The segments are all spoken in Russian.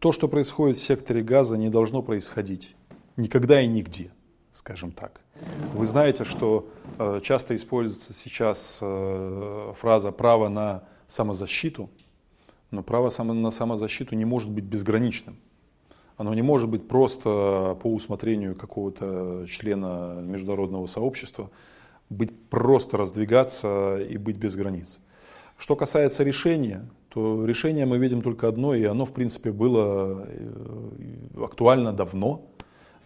То, что происходит в секторе газа, не должно происходить никогда и нигде, скажем так. Вы знаете, что э, часто используется сейчас э, фраза «право на самозащиту», но право на самозащиту не может быть безграничным. Оно не может быть просто по усмотрению какого-то члена международного сообщества, быть просто раздвигаться и быть без границ. Что касается решения, то решение мы видим только одно, и оно, в принципе, было э, актуально давно.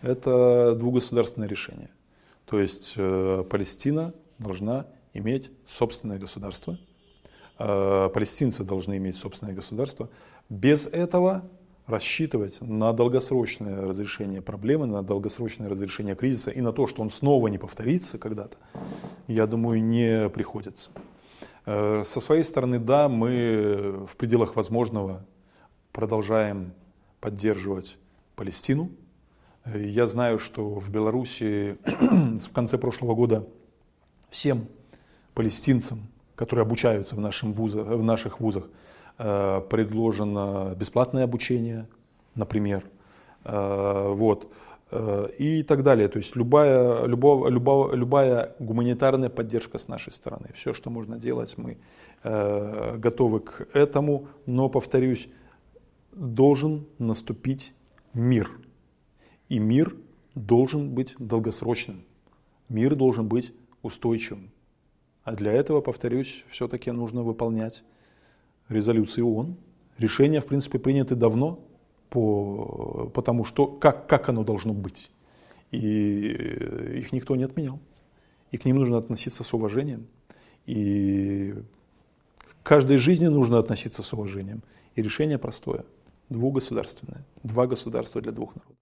Это двугосударственное решение. То есть э, Палестина должна иметь собственное государство, э, палестинцы должны иметь собственное государство. Без этого рассчитывать на долгосрочное разрешение проблемы, на долгосрочное разрешение кризиса и на то, что он снова не повторится когда-то, я думаю, не приходится. Э, со своей стороны, да, мы в пределах возможного продолжаем поддерживать Палестину. Э, я знаю, что в Беларуси в конце прошлого года всем палестинцам, которые обучаются в, нашем вузах, в наших вузах, э, предложено бесплатное обучение, например. Вот и так далее. То есть любая, любого, любого, любая гуманитарная поддержка с нашей стороны. Все, что можно делать, мы э, готовы к этому. Но, повторюсь, должен наступить мир. И мир должен быть долгосрочным. Мир должен быть устойчивым. А для этого, повторюсь, все-таки нужно выполнять резолюции ООН. Решения, в принципе, приняты давно, по, по тому, что, как, как оно должно быть. И их никто не отменял. И к ним нужно относиться с уважением. И к каждой жизни нужно относиться с уважением. И решение простое. Двугосударственное. Два государства для двух народов.